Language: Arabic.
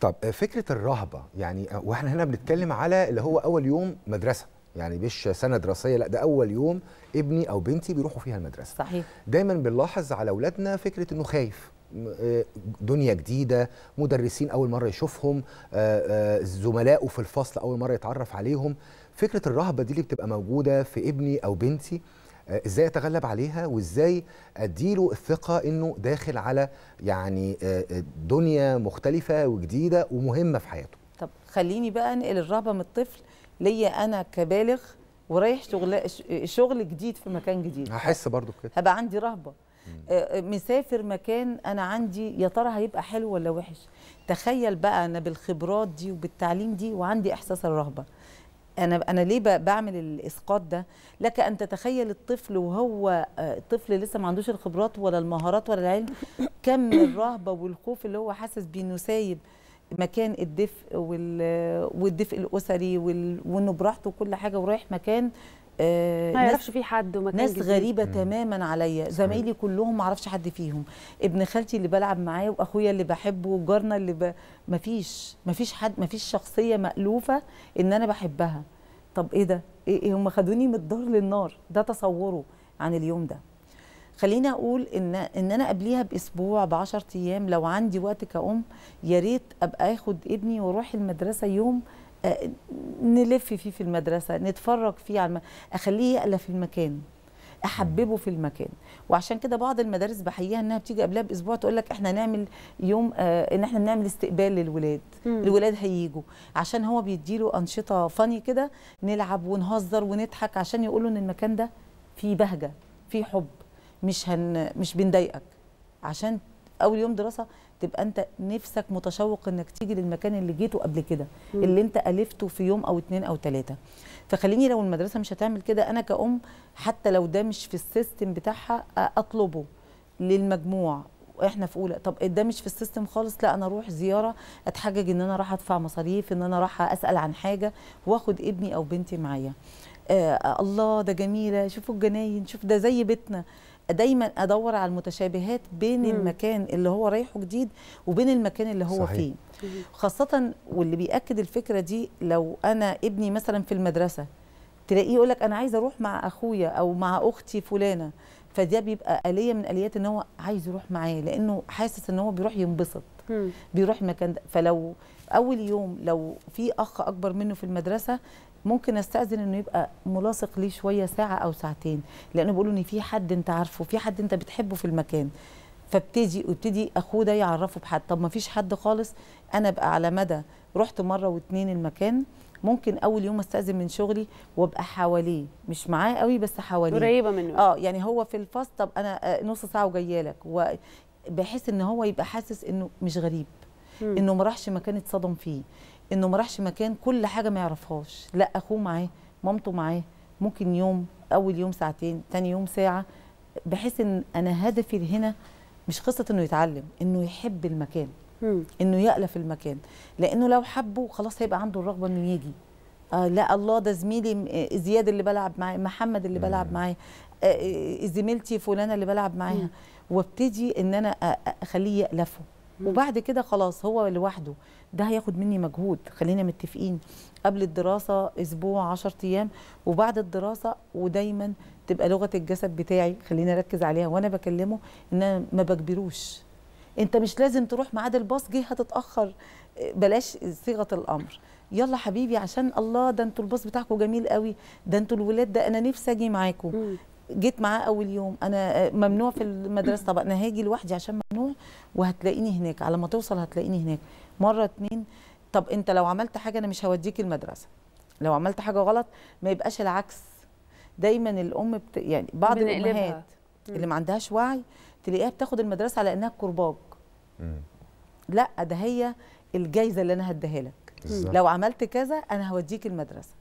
طب آه، فكره الرهبه يعني آه، واحنا هنا بنتكلم على اللي هو اول يوم مدرسه يعني مش سنه دراسيه لا ده اول يوم ابني او بنتي بيروحوا فيها المدرسه صحيح دايما بنلاحظ على اولادنا فكره انه خايف آه، دنيا جديدة مدرسين أول مرة يشوفهم زملائه في الفصل أول مرة يتعرف عليهم فكرة الرهبة دي اللي بتبقى موجودة في ابني أو بنتي آه، ازاي اتغلب عليها وازاي اديله الثقه انه داخل على يعني آه، آه، دنيا مختلفه وجديده ومهمه في حياته طب خليني بقى انقل الرهبه من الطفل ليا انا كبالغ ورايح شغل شغل جديد في مكان جديد هحس برضو بكده هبقى عندي رهبه مسافر مكان انا عندي يا ترى هيبقى حلو ولا وحش تخيل بقى انا بالخبرات دي وبالتعليم دي وعندي احساس الرهبه انا انا ليه بعمل الاسقاط ده لك ان تتخيل الطفل وهو آه، طفل لسه ما عندوش الخبرات ولا المهارات ولا العلم كم الرهبه والخوف اللي هو حاسس بيه انه سايب مكان الدفء والدفء الاسري وانه براحته وكل حاجه ورايح مكان آه ما يعرفش في حد ومكان ناس غريبه مم. تماما عليا زمايلي كلهم ما اعرفش حد فيهم ابن خالتي اللي بلعب معاه واخويا اللي بحبه وجارنا اللي ب... ما فيش حد ما فيش شخصيه مألوفه ان انا بحبها طب ايه ده ايه،, إيه هم خدوني من الدار للنار ده تصوره عن اليوم ده خليني اقول ان ان انا قبليها باسبوع ب 10 ايام لو عندي وقت كأم يا ريت ابقى اخد ابني واروح المدرسه يوم أه، نلف فيه في المدرسه نتفرج فيه على الم... اخليه يقلى في المكان احببه في المكان وعشان كده بعض المدارس بحييها انها بتيجي قبلها باسبوع تقول لك احنا نعمل يوم آه ان احنا بنعمل استقبال للولاد مم. الولاد هييجوا عشان هو بيديله انشطه فاني كده نلعب ونهزر ونضحك عشان يقولوا ان المكان ده فيه بهجه فيه حب مش هن مش بنضايقك عشان اول يوم دراسه تبقى انت نفسك متشوق انك تيجي للمكان اللي جيته قبل كده اللي انت الفته في يوم او اتنين او تلاته فخليني لو المدرسه مش هتعمل كده انا كأم حتى لو ده مش في السيستم بتاعها اطلبه للمجموع احنا في اولى طب ده مش في السيستم خالص لا انا اروح زياره اتحجج ان انا راح ادفع مصاريف ان انا راح اسال عن حاجه واخد ابني او بنتي معايا آه الله ده جميله شوفوا الجناين شوف ده زي بيتنا دايما ادور على المتشابهات بين مم. المكان اللي هو رايحه جديد وبين المكان اللي هو صحيح. فيه خاصه واللي بياكد الفكره دي لو انا ابني مثلا في المدرسه تلاقيه يقول لك انا عايز اروح مع اخويا او مع اختي فلانه فده بيبقى اليه من اليات ان هو عايز يروح معاه لانه حاسس ان هو بيروح ينبسط مم. بيروح المكان ده فلو اول يوم لو في اخ اكبر منه في المدرسه ممكن استاذن انه يبقى ملاصق ليه شويه ساعه او ساعتين لانه بيقولوا ان في حد انت عارفه في حد انت بتحبه في المكان فابتدي وابتدي اخوه ده يعرفه بحد طب ما فيش حد خالص انا ابقى على مدى رحت مره واتنين المكان ممكن اول يوم استاذن من شغلي وابقى حواليه مش معاه قوي بس حواليه قريبه منه اه يعني هو في الفاست طب انا آه، نص ساعه وجايه لك بحيث ان هو يبقى حاسس انه مش غريب انه ما راحش مكان اتصدم فيه انه ما راحش مكان كل حاجه ما يعرفهاش لا اخوه معاه مامته معاه ممكن يوم اول يوم ساعتين ثاني يوم ساعه بحيث ان انا هدفي هنا مش قصه انه يتعلم انه يحب المكان انه يألف المكان لانه لو حبه خلاص هيبقى عنده الرغبه انه يجي آه لا الله ده زميلي زياد اللي بلعب معاه محمد اللي بلعب معاه آه،, آه زميلتي فلانه اللي بلعب معاها وابتدي ان انا اخليه يألفه وبعد كده خلاص هو لوحده ده هياخد مني مجهود خلينا متفقين قبل الدراسه اسبوع 10 ايام وبعد الدراسه ودايما تبقى لغه الجسد بتاعي خلينا اركز عليها وانا بكلمه ان انا ما بكبروش انت مش لازم تروح معاد الباص جه هتتاخر بلاش صيغه الامر يلا حبيبي عشان الله ده انتوا الباص بتاعكم جميل قوي ده انتوا الولاد ده انا نفسي اجي معاكم جيت معاه اول يوم انا ممنوع في المدرسه طب انا هاجي لوحدي عشان ممنوع وهتلاقيني هناك على ما توصل هتلاقيني هناك مره اتنين طب انت لو عملت حاجه انا مش هوديك المدرسه لو عملت حاجه غلط ما يبقاش العكس دايما الام بت... يعني بعض الامهات اللي ما عندهاش وعي تلاقيها بتاخد المدرسه على انها كرباج لا ده هي الجايزه اللي انا هديها لك لو عملت كذا انا هوديك المدرسه